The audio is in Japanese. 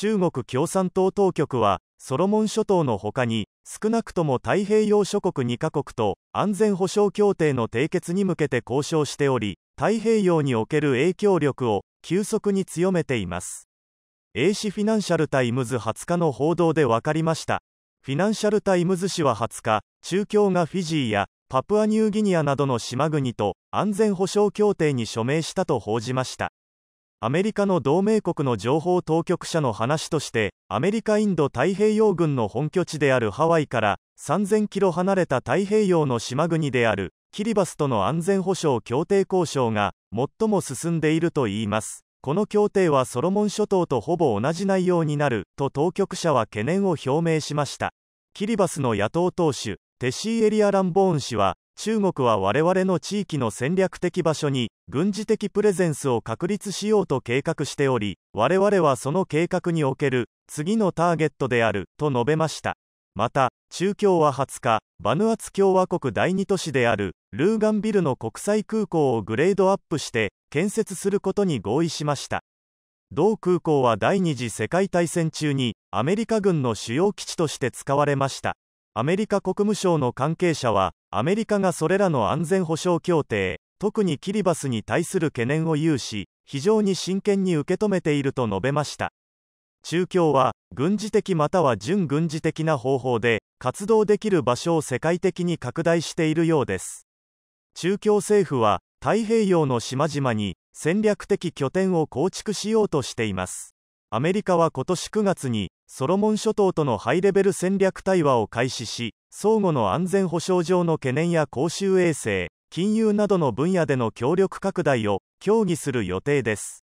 中国共産党当局はソロモン諸島のほかに少なくとも太平洋諸国2カ国と安全保障協定の締結に向けて交渉しており太平洋における影響力を急速に強めています AC フィナンシャル・タイムズ20日の報道で分かりましたフィナンシャル・タイムズ紙は20日中共がフィジーやパプアニューギニアなどの島国と安全保障協定に署名したと報じましたアメリカの同盟国の情報当局者の話としてアメリカインド太平洋軍の本拠地であるハワイから3000キロ離れた太平洋の島国であるキリバスとの安全保障協定交渉が最も進んでいるといいますこの協定はソロモン諸島とほぼ同じ内容になると当局者は懸念を表明しましたキリバスの野党党首テシーエリア・ランボーン氏は中国は我々の地域の戦略的場所に軍事的プレゼンスを確立しようと計画しており我々はその計画における次のターゲットであると述べましたまた中共は20日バヌアツ共和国第2都市であるルーガンビルの国際空港をグレードアップして建設することに合意しました同空港は第二次世界大戦中にアメリカ軍の主要基地として使われましたアメリカ国務省の関係者はアメリカがそれらの安全保障協定特にキリバスに対する懸念を有し非常に真剣に受け止めていると述べました中共は軍事的または準軍事的な方法で活動できる場所を世界的に拡大しているようです中共政府は太平洋の島々に戦略的拠点を構築しようとしていますアメリカは今年9月にソロモン諸島とのハイレベル戦略対話を開始し相互の安全保障上の懸念や公衆衛生金融などの分野での協力拡大を協議する予定です